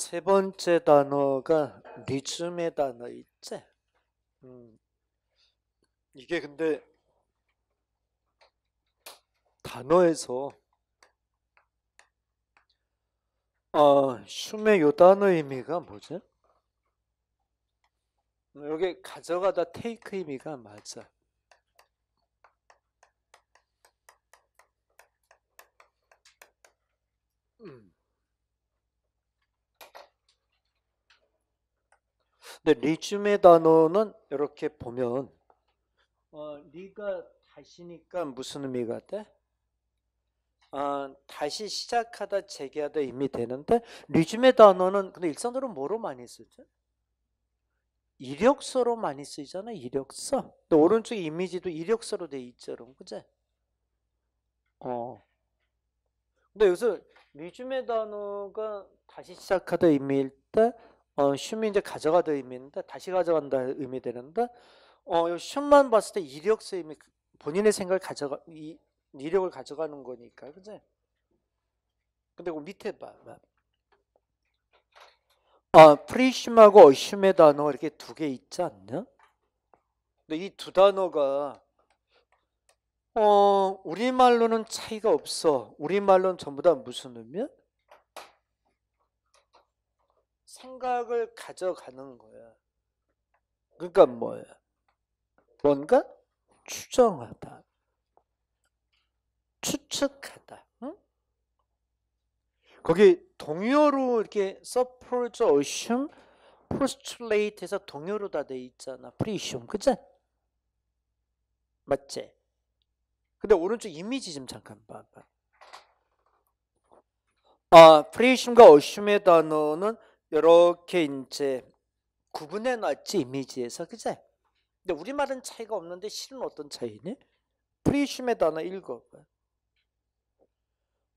세 번째 단어가 리즘의 단어 있지? 음. 이게 근데 단어에서 어, 숨의 요 단어 의미가 뭐지? 여기 가져가다 테이크 의미가 맞아. 근데 리즘의 단어는 이렇게 보면 어, 네가 다시니까 무슨 의미 같아? 어, 다시 시작하다 재개하다 이미 되는데 리즘의 단어는 근데 일상적으로 뭐로 많이 쓰죠? 이력서로 많이 쓰잖아 이력서. 근데 오른쪽 이미지도 이력서로 돼있죠그럼 그제? 어. 근데 여기서 리즘의 단어가 다시 시작하다 이미일 때 어, 쉼이 이제 가져가다 의미인데 다시 가져간다 의미 되는데 어, 쉼만 봤을 때 이력서 의미 그, 본인의 생각을 가져가 이, 이력을 가져가는 거니까 그죠? 근데 그 밑에 봐. 아, 프리쉼하고 어쉼의 단어 이렇게 두 개 있지 않냐? 근데 이 두 단어가 어, 우리말로는 차이가 없어. 우리말로는 전부 다 무슨 의미야? 생각을 가져가는 거야. 그러니까 뭐야? 뭔가 추정하다. 추측하다. 응? 거기 동요로 이렇게 suppose, assume, postulate에서 동요로 다 돼 있잖아. presume. 그치? 맞지? 근데 오른쪽 이미지 좀 잠깐 봐봐. 아, 프리심과 어심의 단어는 이렇게 이제 구분해 놨지 이미지에서 그제? 근데 우리말은 차이가 없는데 실은 어떤 차이니? 프리슘에다 하나 읽어봐.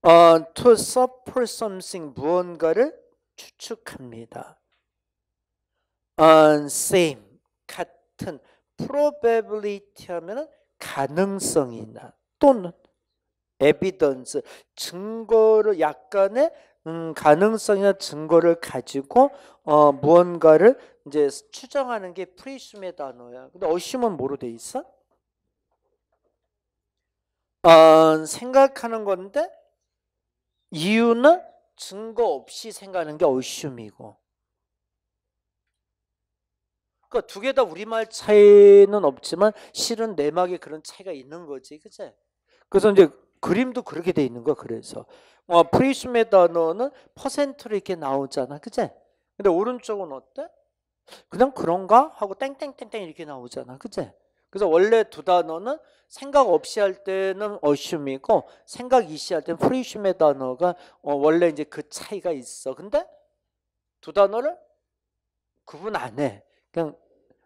어, to suffer something 무언가를 추측합니다. 어, same 같은 probability 하면은 가능성이나 또는 evidence 증거를 약간의 음, 가능성이나 증거를 가지고 어, 무언가를 이제 추정하는 게 프리슘의 단어야. 근데 어심은 뭐로 돼 있어? 어, 생각하는 건데 이유는 증거 없이 생각하는 게 어심이고. 그러니까 두 개 다 우리말 차이는 없지만 실은 내막에 그런 차이가 있는 거지, 그치? 그래서 이제 그림도 그렇게 돼 있는 거야 그래서 어, 프리즘에다 넣는 퍼센트로 이렇게 나오잖아, 그제? 근데 오른쪽은 어때? 그냥 그런가 하고 땡땡땡땡 이렇게 나오잖아, 그제? 그래서 원래 두 단어는 생각 없이 할 때는 어슘이고 생각 이시 할 때는 프리슘의 단어가 어 원래 이제 그 차이가 있어. 근데 두 단어를 구분 안 해. 그냥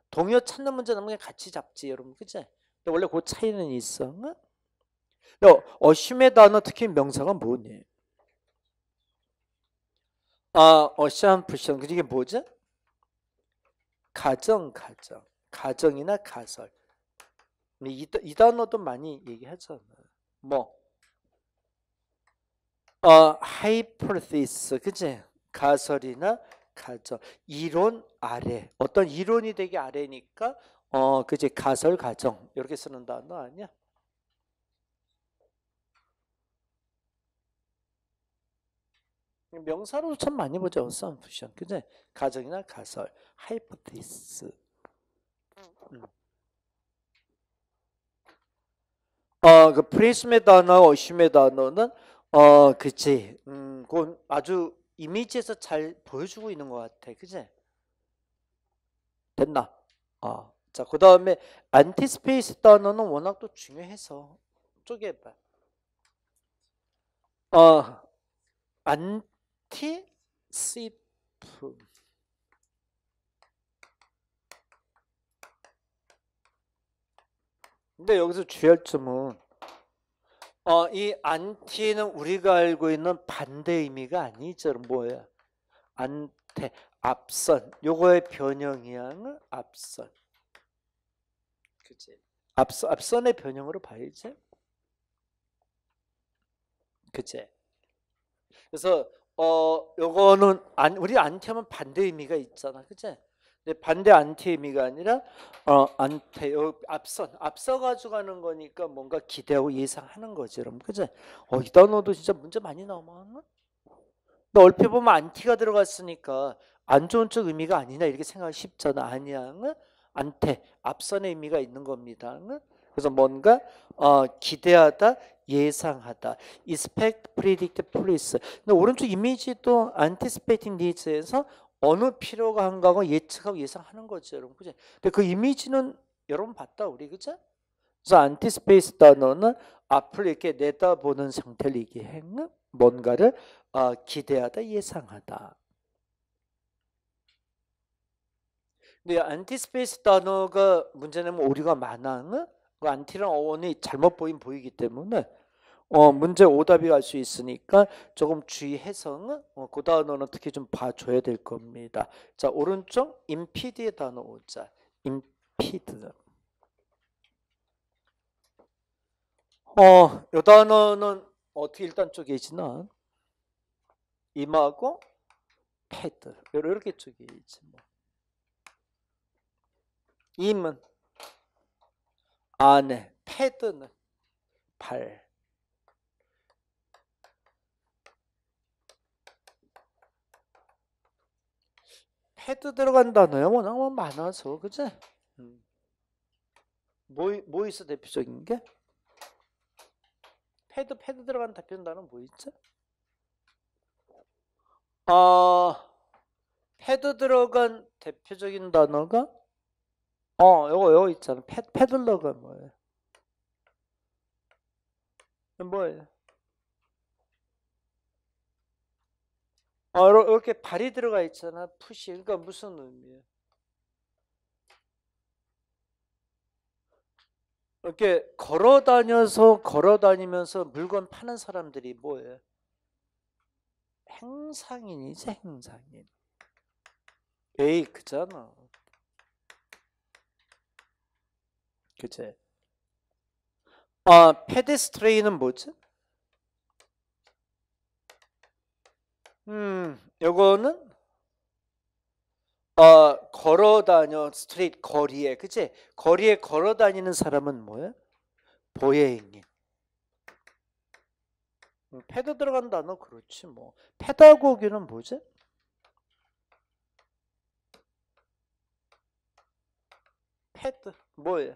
동요 찾는 문제 는 그냥 같이 잡지 여러분 그치? 근데 원래 그 차이는 있어. 응? 어시메다는 특히 명사가 뭐니? 아, 어시한 불시한 이게 뭐지? 가정, 가정, 가정이나 가설. 이, 이 단어도 많이 얘기하잖아. 뭐, 어, 하이퍼시스, 그지? 가설이나 가정, 이론 아래. 어떤 이론이 되게 아래니까, 어, 그지? 가설, 가정 이렇게 쓰는 단어 아니야? 명사로참 많이 보죠. 썬푸션. 그죠? 가정이나 가설, 하이포테이스. 음. 어, 그 프리즘의 단어, 오심의 단어는 어, 그치. 음, 그건 아주 이미지에서 잘 보여주고 있는 것 같아. 그지? 됐나? 어. 자, 그 다음에 안티스페이스 단어는 워낙 또 중요해서 쪼개봐. 어, 안, 키시품 근데 여기서 주의점은 어, 이 안티는 우리가 알고 있는 반대 의미가 아니죠. 뭐야? 안테, 앞선. 요거의 변형이양 앞선. 그치? 앞선, 앞선의 변형으로 봐야지. 그치? 그래서 어 요거는 안, 우리 안티하면 반대 의미가 있잖아, 그치? 근데 반대 안티 의미가 아니라 어 안테 어, 앞선 앞서 가지고가는 거니까 뭔가 기대하고 예상하는 거지, 여러분, 그죠어이 단어도 진짜 문제 많이 나오면 너 얼핏 보면 안티가 들어갔으니까 안 좋은 쪽 의미가 아니냐 이렇게 생각하기 쉽잖아, 아니야? 안테 앞선의 의미가 있는 겁니다. 그래서 뭔가 어, 기대하다 예상하다. expect, predict, p l i c e 근데 오른쪽 이미지도 anticipating needs에서 어느 필요가 한가고 예측하고 예상하는 거죠, 여러분. 그죠? 근데 그 이미지는 여러분 봤다 우리 그죠? 그래서 anticipate 단어는 앞을 이렇게 내다보는 상태를 얘기하는 뭔가를 어, 기대하다, 예상하다. 근데 anticipate 단어가 문제는 오류가 많아. 그 안티랑 어원이 잘못 보인 보이기 때문에 어, 문제 오답이 갈 수 있으니까 조금 주의해서 어, 그 단어는 특히 좀 봐줘야 될 겁니다. 자 오른쪽 임피드의 단어 오자 임피드. 어, 요 단어는 어떻게 일단 쪽에 지나 임하고 패드 이렇게 쪽에 있지 뭐. 임은 안에 패드는 팔 패드 들어간 단어야 워낙 많아서 그치? 음. 뭐, 뭐 있어 대표적인 게? 패드 패드 들어간 대표 인 단어 뭐 있지? 어, 패드 들어간 대표적인 단어가 어, 요거 요거 있잖아. 패, 패들러가 뭐예요? 뭐예요? 어, 이렇게 발이 들어가 있잖아. 푸시. 그러니까 무슨 의미예요? 이렇게 걸어 다녀서 걸어 다니면서 물건 파는 사람들이 뭐예요? 행상인이지 행상인. 에이크잖아. 그치. 아, 페데스트레이는 뭐지? 음, 요거는 어, 걸어 다녀 스트릿 거리에 그치? 거리에 걸어 다니는 사람은 뭐야? 보예행인 음, 패드 들어간 단어 그렇지 뭐. 페다고기는 뭐지? 패드 뭐야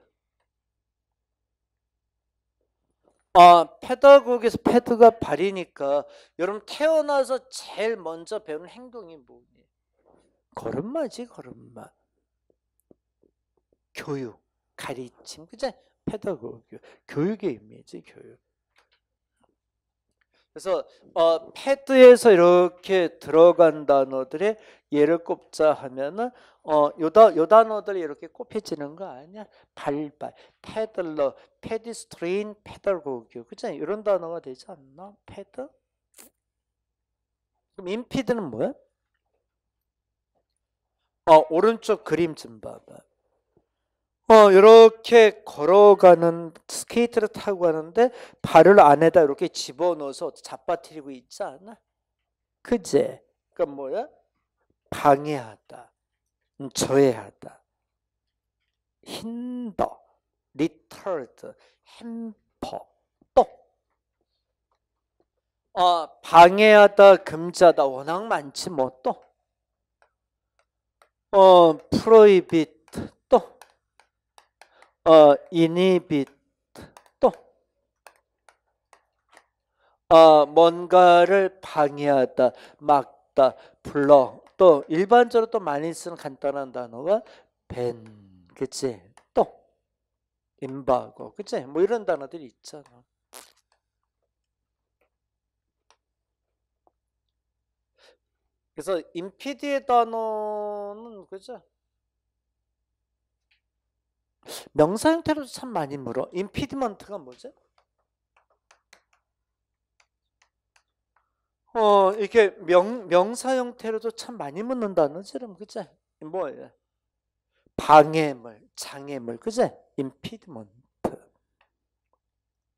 아, 페더국에서 페드가 발이니까 여러분 태어나서 제일 먼저 배우는 행동이 뭐니? 걸음마지 걸음마. 교육, 가르침, 그죠? 페더국 교육의 의미지 교육. 그래서 어, 패드에서 이렇게 들어간 단어들의 예를 꼽자 하면은 어, 요, 단어들이 이렇게 꼽혀지는 거 아니야? 발발, 패들러, 패디스트레인, 패달고교 그치? 이런 단어가 되지 않나? 패드? 그럼 인피드는 뭐야? 어, 오른쪽 그림 좀 봐봐. 어, 이렇게 걸어가는 스케이트를 타고 가는데 발을 안에다 이렇게 집어넣어서 잡아뜨리고 있지 않아? 그제? 그러니까 뭐야? 방해하다, 음, 저해하다, 힌더, 리터드, 햄퍼, 또 어, 방해하다, 금자다 워낙 많지 뭐 또. 어, 프로이빗 어, inhibit 또 아, 어, 뭔가를 방해하다, 막다, 불러 또 일반적으로 또 많이 쓰는 간단한 단어가 벤, 그치? 또 임바고, 그치? 뭐 이런 단어들이 있잖아. 그래서 임피디의 단어는 그죠? 명사 형태로도 참 많이 물어. 임피드먼트가 뭐죠? 어, 이렇게 명, 명사 형태로도 참 많이 묻는다는 지름, 그치? 뭐예요? 방해물, 장애물, 그치? 임피드먼트.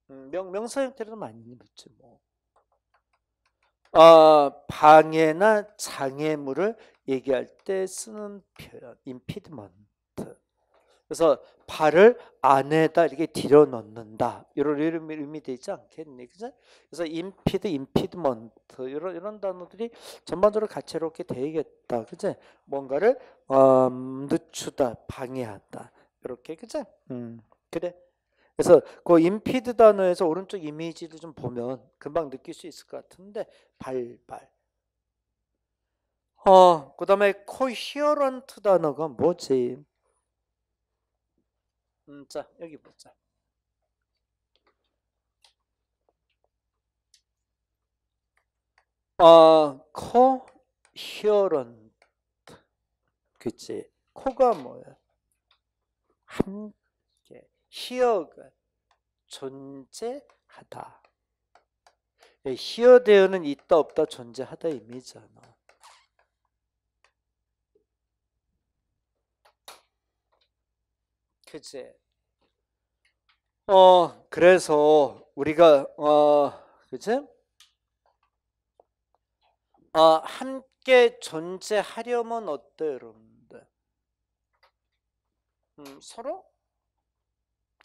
음, 명, 명사 형태로도 많이 묻지, 뭐. 어, 방해나 장애물을 얘기할 때 쓰는 표현, 임피드먼트. 그래서 발을 안에다 이렇게 뒤로 넣는다. 이런 의미 되지 않겠니? 그죠? 그래서 임피드, 임피드먼트 이런 이런 단어들이 전반적으로 가채롭게 되겠다. 그죠? 뭔가를 어, 늦추다, 방해한다. 이렇게 그죠? 음. 그래. 그래서 그 임피드 단어에서 오른쪽 이미지를 좀 보면 금방 느낄 수 있을 것 같은데 발발. 어, 그다음에 코히어런트 단어가 뭐지? 음, 자, 여기 보자. 어, 코, 히어런. 그치. 코가 뭐야? 한 개. 히어가 존재하다. 히어되어는 예, 있다 없다 존재하다 의미잖아. 그치? 어 그래서 우리가 어 그치? 어 함께 존재하려면 어때 여러분들? 음, 서로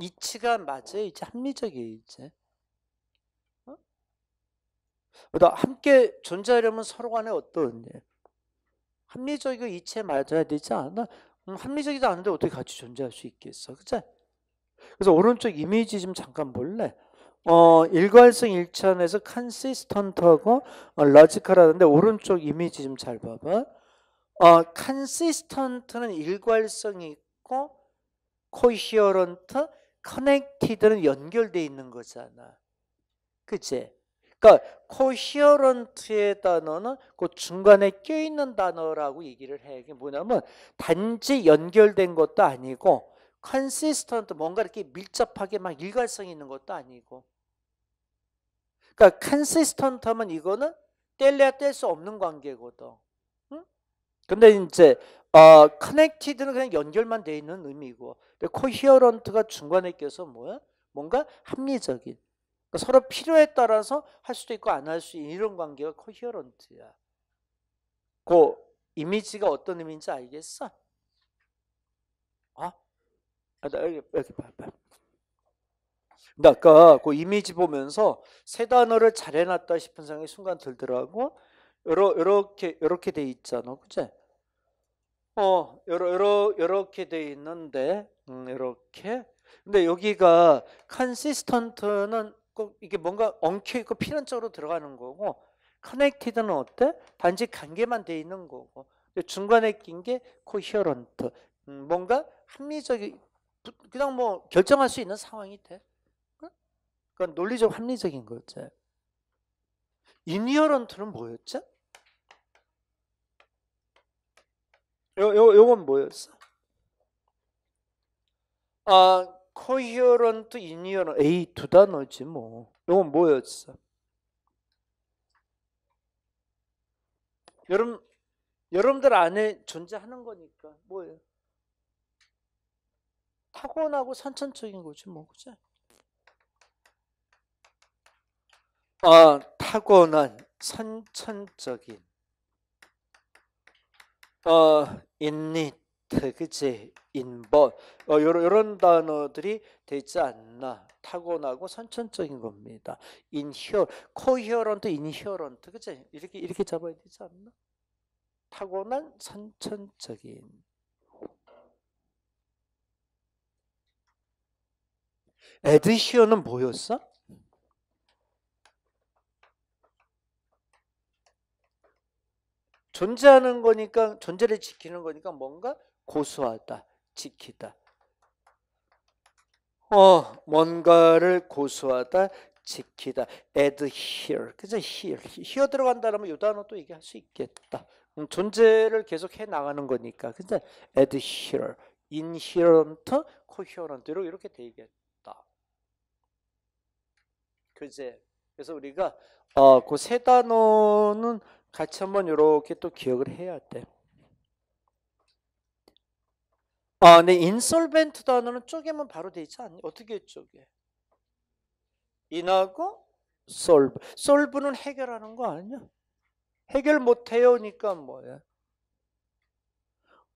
이치가 맞아 이제 합리적이지. 어? 그러니까 함께 존재하려면 서로 간에 어떤 합리적이고 이치에 맞아야 되지 않아? 음, 합리적이지 않은데 어떻게 같이 존재할 수 있겠어? 그치? 그래서 오른쪽 이미지 좀 잠깐 볼래? 어, 일괄성 일치원에서 컨시스턴트하고 어, 러지컬하던데 오른쪽 이미지 좀 잘 봐봐. 어, 컨시스턴트는 일괄성이 있고 코히어런트, 커넥티드는 연결돼 있는 거잖아. 그치? 그러니까 코히어런트의 단어는 그 중간에 껴있는 단어라고 얘기를 해. 이게 뭐냐면 단지 연결된 것도 아니고 컨시스턴트 뭔가 이렇게 밀접하게 막 일관성이 있는 것도 아니고 그러니까 컨시스턴트 하면 이거는 뗄래야 뗄 수 없는 관계거든 응? 근데 이제 어, 커넥티드는 그냥 연결만 돼 있는 의미고 코히어런트가 중간에 껴서 뭐야? 뭔가 합리적인 그러니까 서로 필요에 따라서 할 수도 있고 안 할수 있는 이런 관계가 코히어런트야 그 이미지가 어떤 의미인지 알겠어? 근데 아, 아까 그 이미지 보면서 세 단어를 잘 해놨다 싶은 생각이 순간 들더라고. 요러, 요렇게, 요렇게 돼 있잖아. 그치? 어, 요러, 요러, 요렇게 돼 있는데, 음, 요렇게. 근데 여기가 컨시스턴트는 꼭 이게 뭔가 엉켜있고 필연적으로 들어가는 거고, 커넥티드는 어때? 단지 관계만 돼 있는 거고. 중간에 낀 게 코히어런트. 음, 뭔가 합리적인 그냥 뭐 결정할 수 있는 상황이 돼. 그건 논리적 합리적인 거였지. 이니어런트는 뭐였지? 요, 요, 요건 뭐였어? 아, 코히어런트, 이니어런트. 에이, 두 단어지 뭐. 요건 뭐였어? 여러분, 여러분들 안에 존재하는 거니까 뭐예요? 타고나고 선천적인 거지 뭐 그죠? 아 타고난 선천적인 어 인니트 그지 인버 어 요런, 요런 단어들이 되지 않나 타고나고 선천적인 겁니다. 인혀 코히어런트 인히어런트 그지 이렇게 이렇게 잡아야 되지 않나? 타고난 선천적인 에드히어는 뭐였어? 존재하는 거니까 존재를 지키는 거니까 뭔가 고수하다, 지키다. 어, 뭔가를 고수하다, 지키다. adhere. 그죠? here. h e 들어간다면 요 단어 또 얘기할 수 있겠다. 음, 존재를 계속 해 나가는 거니까. 근데 adhere, inherent, coherent 이렇게 되겠다. 교제. 그래서 우리가 어, 그세 단어는 같이 한번 이렇게 또 기억을 해야 돼. 아, 근데 인솔벤트 단어는 쪼개면 뭐 바로 돼지 않니? 어떻게 쪼개? 인하고 솔브. 솔브는 해결하는 거 아니야? 해결 못 해요니까 그러니까 뭐야?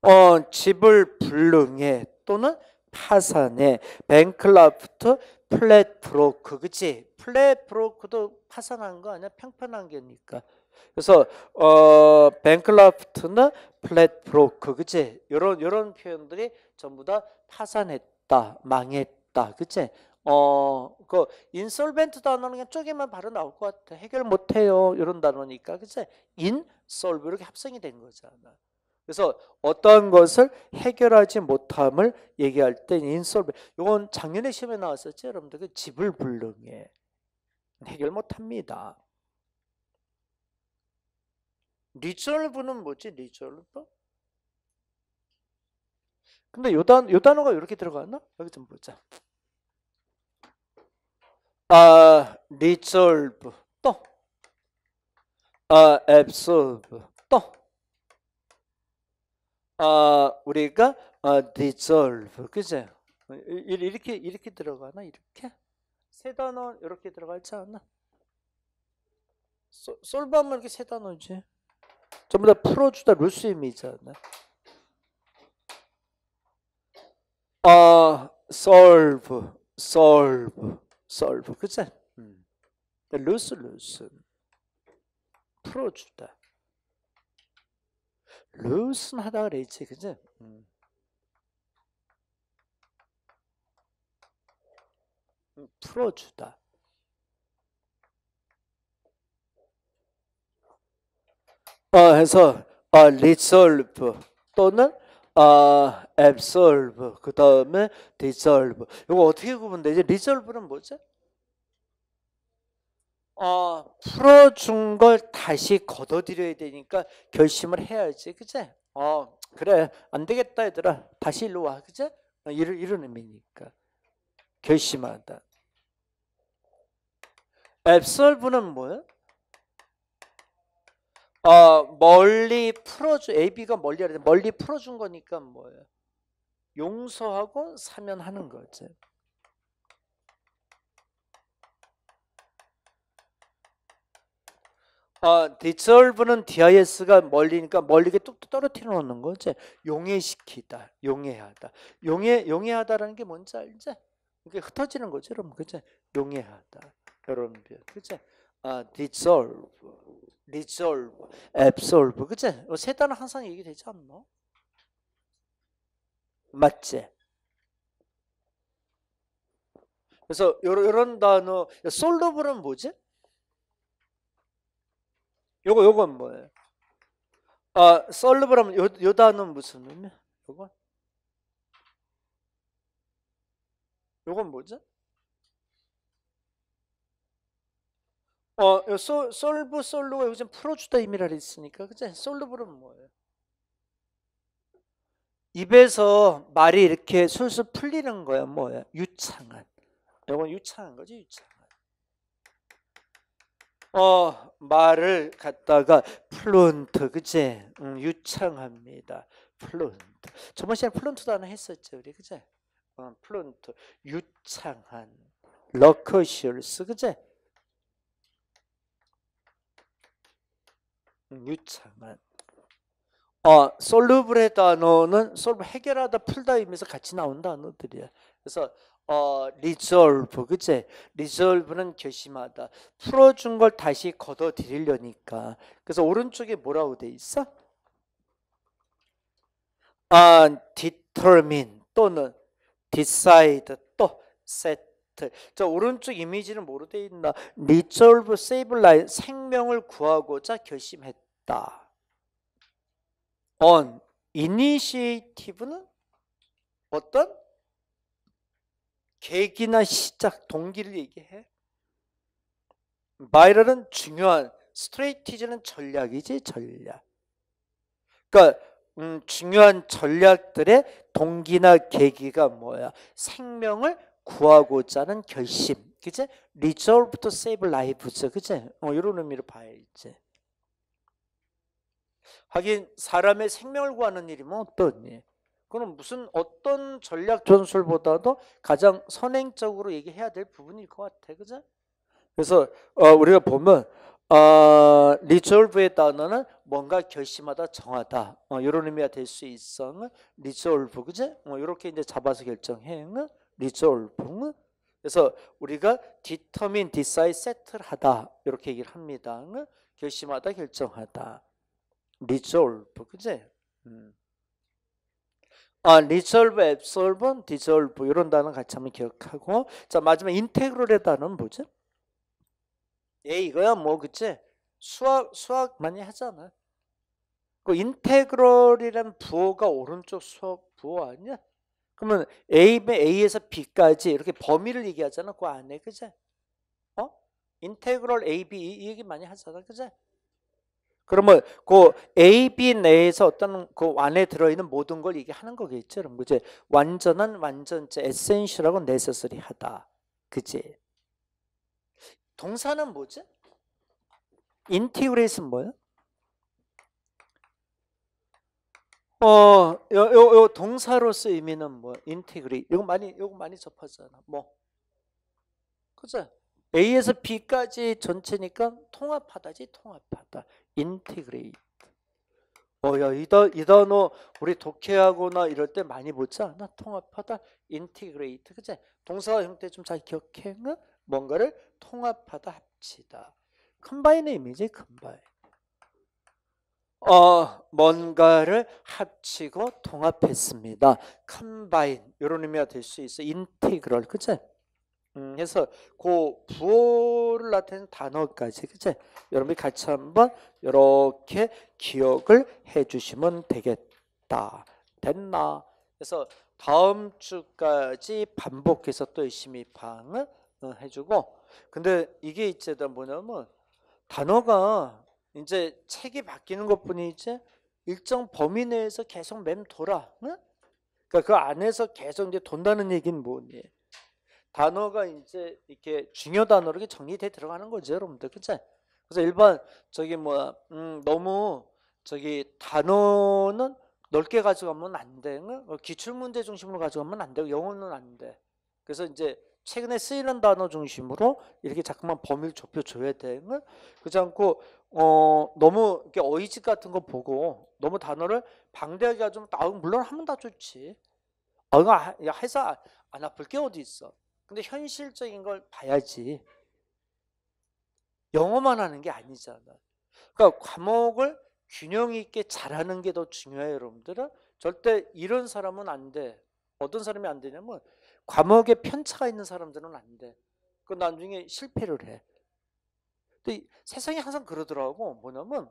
어, 집을 불능해 또는 파산에 뱅클라프트 플랫 브로크 그치 플랫 브로크도 파산한 거 아니야 평판한 게니까 그래서 어 뱅클라프트는 플랫 브로크 그치 요런 요런 표현들이 전부 다 파산했다 망했다 그치 어그 인솔벤트 단어는 그냥 쪼개만 바로 나올 것 같아 해결 못해요 이런 단어니까 그치 인솔브 이렇게 합성이 된 거잖아 그래서 어떠한 것을 해결하지 못함을 얘기할 때 인솔브 이건 작년에 시험에 나왔었죠 여러분들 그 집을 불능해 해결 못합니다 리졸브는 뭐지 리졸브? 근데 요, 단, 요 단어가 이렇게 들어갔나? 여기 좀 보자 아, 리졸브 또 아, 앱 b s o l v 또 어, 우리가 어, dissolve 그죠? 어, 이렇게 이렇게 들어가나 이렇게 세 단어 이렇게 들어가지 않나? 솔, 솔바 이렇게 세 단어지. 전부 다 풀어주다 루스임이잖아. 아 어, solve, solve, solve, 그치? 루스, 루스. 풀어주다. 루슨하다 그랬지, 그지? 음. 음. 풀어주다. 어, 해서 어, resolve 또는 어, absorb 그 다음에 dissolve 이거 어떻게 구분되지? resolve는 뭐지? 어, 풀어준 걸 다시 걷어들여야 되니까 결심을 해야지, 그치? 어, 그래, 안 되겠다, 얘들아. 다시 일로 와, 그치? 어, 이런, 이런 의미니까. 결심하다. 앱설브는 뭐야? 어, 멀리 풀어준, AB가 멀리, 멀리 풀어준 거니까 뭐예요? 용서하고 사면하는 거지. 어, dissolve는 dis가 멀리니까 멀리게 뚝뚝 떨어뜨려 놓는 거지. 용해시키다, 용해하다. 용해, 용해하다라는 게 뭔지 알지? 그게 흩어지는 거죠, 여러분. 그치? 용해하다. 여러분, 그치? 아, dissolve, resolve, a b s o l v 그치? 세 단어 항상 얘기되지 않나? 맞지? 그래서 요런 단어, 솔로브는 뭐지? 요거 요건 뭐예요? 아, 솔브라면 요, 요 단어는 무슨 의미야? 요건? 요건 뭐죠? 어, 요 소, 솔브 솔루가 요즘 풀어주다 의미라 했으니까 그죠? 솔브는 뭐예요? 입에서 말이 이렇게 술술 풀리는 거야 뭐야 유창한 요건 유창한 거지 유창 어 말을 갖다가 플룬트 그제 음, 유창합니다. 플룬트 저번 시간 에 플룬트 도 하나 했었죠 우리 그제 어, 플룬트 유창한 러커시얼스 그제 음, 유창한 어솔루브레 단어는 솔브 해결하다 풀다이면서 같이 나온 단어들이야. 그래서 어, resolve, 그치? resolve는 결심하다. 풀어준 걸 다시 걷어들이려니까. 그래서 오른쪽에 뭐라고 돼 있어? 아, determine 또는 decide 또 set. 자, 오른쪽 이미지는 뭐로 돼 있나? resolve, save life, 생명을 구하고자 결심했다. on, initiative는 어떤? 계기나 시작, 동기를 얘기해. 바이럴은 중요한, 스트레이티즈는 전략이지 전략. 그러니까 음, 중요한 전략들의 동기나 계기가 뭐야? 생명을 구하고자 하는 결심, 그제? Resolve to save lives, 그제? 어, 이런 의미로 봐야지. 하긴 사람의 생명을 구하는 일이면 어떤 일? 그건 무슨 어떤 전략 전술보다도 가장 선행적으로 얘기해야 될 부분일 것 같아, 그죠? 그래서 어, 우리가 보면 어, 리졸브의 단어는 뭔가 결심하다 정하다 어, 이런 의미가 될 수 있어. 리졸브 그제? 어, 이렇게 이제 잡아서 결정해. 리졸브. 그래서 우리가 디터민 디사이 세트 e 하다 이렇게 얘기를 합니다. 결심하다, 결정하다. 리졸브 그제? 음. 어, resolve, absorb, dissolve 이런 단어 같이 한번 기억하고 자 마지막 integral의 단어는 뭐죠? 예 이거야 뭐 그치? 수학 수학 많이 하잖아. 그 인테그럴이란 부호가 오른쪽 수업 부호 아니야? 그러면 A, A에서 B까지 이렇게 범위를 얘기하잖아. 그 안에 그제? 어? 인테그럴 A, B 이 얘기 많이 하잖아. 그제? 그러면 그 A, B 내에서 어떤 그 안에 들어있는 모든 걸 얘기하는 거겠죠. 그럼 이제 완전한 완전체, 에센셜하고 네세서리하다. 그지? 동사는 뭐지? 인티그레이스는 뭐야? 어, 요, 요, 요 동사로서 의미는 뭐 인티그레이. 이거 많이 이거 많이 접하잖아. 뭐. 그죠? A에서 B까지 전체니까 통합하다지 통합하다. 인티그레이트. 어야 이, 이 단어 우리 독해하거나 이럴 때 많이 보지 않아? 통합하다. 인티그레이트. 그치? 동사 형태 좀 잘 기억해. 뭔가를 통합하다 합치다. 컴바인의 이미지 컴바인. 어, 뭔가를 합치고 통합했습니다. 컴바인 이런 의미가 될 수 있어. 인티그럴 그치? 음, 해서 그 부호를 나타내는 단어까지 그치? 여러분이 같이 한번 이렇게 기억을 해주시면 되겠다. 됐나? 그래서 다음 주까지 반복해서 또 열심히 방을 어, 해주고 근데 이게 이제 다 뭐냐면 단어가 이제 책이 바뀌는 것뿐이지 일정 범위 내에서 계속 맴돌아. 응? 그러니까 그 안에서 계속 이제 돈다는 얘기는 뭐니? 단어가 이제 이렇게 중요 단어로 이렇게 정리돼 들어가는 거죠, 여러분들. 그렇죠? 그래서 일반 저기 뭐 음, 너무 저기 단어는 넓게 가져가면 안 되는 어, 기출 문제 중심으로 가져가면 안 되고 영어는 안 돼. 그래서 이제 최근에 쓰이는 단어 중심으로 이렇게 자꾸만 범위를 좁혀줘야 되는 그렇지 않고 어 너무 이렇게 어이집 같은 거 보고 너무 단어를 방대하게 가지면 아 물론 하면 다 좋지. 어, 회사 안 아플 게 어디 있어. 근데 현실적인 걸 봐야지. 영어만 하는 게 아니잖아. 그러니까 과목을 균형 있게 잘하는 게 더 중요해요, 여러분들은. 절대 이런 사람은 안 돼. 어떤 사람이 안 되냐면 과목에 편차가 있는 사람들은 안 돼. 그 나중에 실패를 해. 근데 세상이 항상 그러더라고. 뭐냐면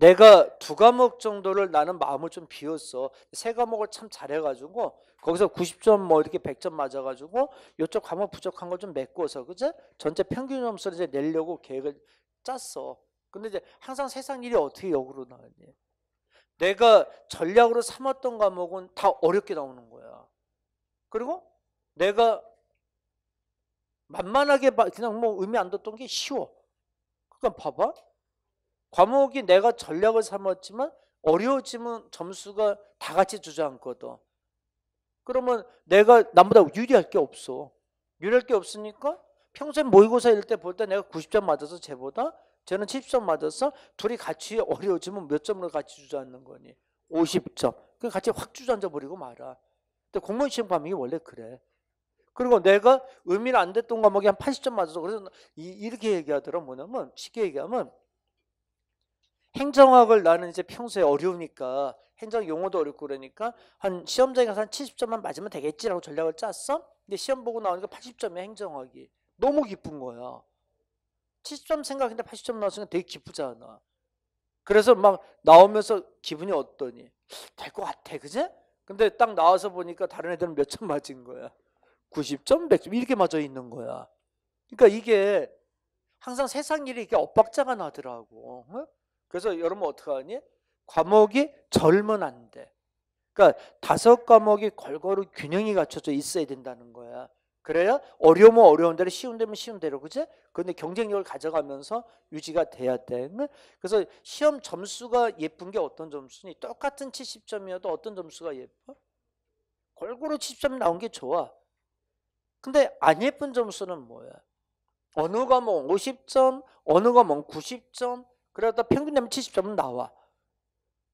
내가 두 과목 정도를 나는 마음을 좀 비웠어. 세 과목을 참 잘해가지고 거기서 90점 뭐 이렇게 100점 맞아가지고 이쪽 과목 부족한 걸 좀 메꿔서 그제 전체 평균 점수를 이제 내려고 계획을 짰어. 근데 이제 항상 세상 일이 어떻게 역으로 나왔니? 내가 전략으로 삼았던 과목은 다 어렵게 나오는 거야. 그리고 내가 만만하게 그냥 뭐 의미 안 뒀던 게 쉬워. 그러니까 봐봐. 과목이 내가 전략을 삼았지만 어려워지면 점수가 다 같이 주저앉거든. 그러면 내가 남보다 유리할 게 없어. 유리할 게 없으니까 평소에 모의고사 일때 볼 때 내가 90점 맞아서 쟤보다 쟤는 70점 맞아서 둘이 같이 어려워지면 몇 점으로 같이 주저앉는 거니? 50점. 그 같이 확 주저앉아 버리고 말아. 근데 공무원 시험 과목이 원래 그래. 그리고 내가 의미를 안 됐던 과목이 한 80점 맞아서 그래서 이, 렇게 얘기하더라 뭐냐면 쉽게 얘기하면 행정학을 나는 이제 평소에 어려우니까 행정 용어도 어렵고 그러니까 한 시험장에 가서 한 70점만 맞으면 되겠지라고 전략을 짰어. 근데 시험 보고 나오니까 8 0점이 행정학이. 너무 기쁜 거야. 70점 생각했는데 80점 나왔으니까 되게 기쁘잖아. 그래서 막 나오면서 기분이 어떠니? 될 것 같아, 그지 근데 딱 나와서 보니까 다른 애들은 몇 점 맞은 거야? 90점, 100점 이렇게 맞아 있는 거야. 그러니까 이게 항상 세상 일이 이게 엇박자가 나더라고. 어? 그래서 여러분 어떡하니? 과목이 젊은 안데 그러니까 다섯 과목이 골고루 균형이 갖춰져 있어야 된다는 거야. 그래야 어려우면 어려운 대로 쉬운 대면 쉬운 대로 그지? 근데 경쟁력을 가져가면서 유지가 돼야 돼. 그래서 시험 점수가 예쁜 게 어떤 점수니? 똑같은 70점이어도 어떤 점수가 예뻐? 골고루 70점 나온 게 좋아. 근데 안 예쁜 점수는 뭐야? 어느 과목 50점, 어느 과목 90점, 그러다 평균 되면 70점은 나와.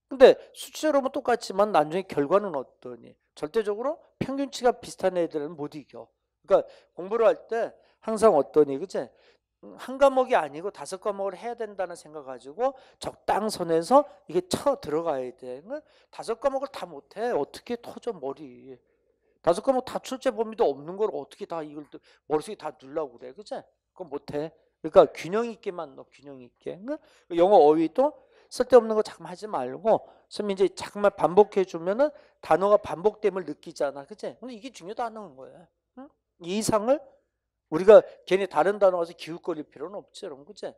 근데 수치적으로 보 똑같지만 나중에 결과는 어떠니? 절대적으로 평균치가 비슷한 애들은 못 이겨. 그러니까 공부를 할 때 항상 어떠니? 그치? 음, 한 과목이 아니고 다섯 과목을 해야 된다는 생각 가지고 적당선에서 이게 쳐 들어가야 되는 다섯 과목을 다 못해. 어떻게 터져 머리. 다섯 과목 다 출제 범위도 없는 걸 어떻게 다 이걸 머릿속에 다 눌라고 그래. 그치? 그건 못해. 그러니까 균형 있게만 넣어 균형 있게 그러니까 영어 어휘도 쓸데없는 거 자꾸 하지 말고 선생님 이제 자꾸만 반복해 주면은 단어가 반복됨을 느끼잖아 그치? 근데 이게 중요도 안 하는 거예요 응? 이 이상을 우리가 괜히 다른 단어 가서 기웃거릴 필요는 없지 여러분 그치?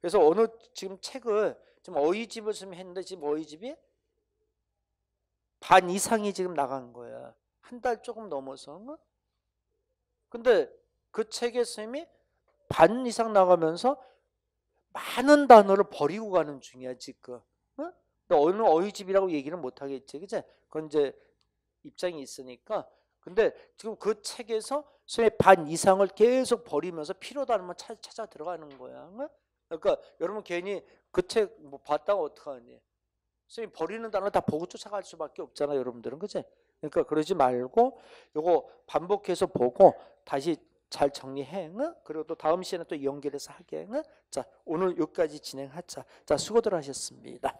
그래서 어느 지금 책을 지금 어휘집을 좀 했는데 지금 어휘집이 반 이상이 지금 나간 거야 한 달 조금 넘어서 근데 그 책의 님이 반 이상 나가면서 많은 단어를 버리고 가는 중이야 지금. 응? 어느 어휘 집이라고 얘기는 못 하겠지, 그제? 그건 이제 입장이 있으니까. 근데 지금 그 책에서 소의 반 이상을 계속 버리면서 필요도 않으면 찾, 찾아 들어가는 거야. 응? 그러니까 여러분 괜히 그 책 뭐 봤다가 어떡하니? 선생님 버리는 단어 다 보고 쫓아갈 수밖에 없잖아 여러분들은 그제 그러니까 그러지 말고 요거 반복해서 보고 다시 잘 정리해. 응? 그리고 또 다음 시간에 또 연결해서 하게. 응? 자, 오늘 여기까지 진행하자. 자, 수고들 하셨습니다.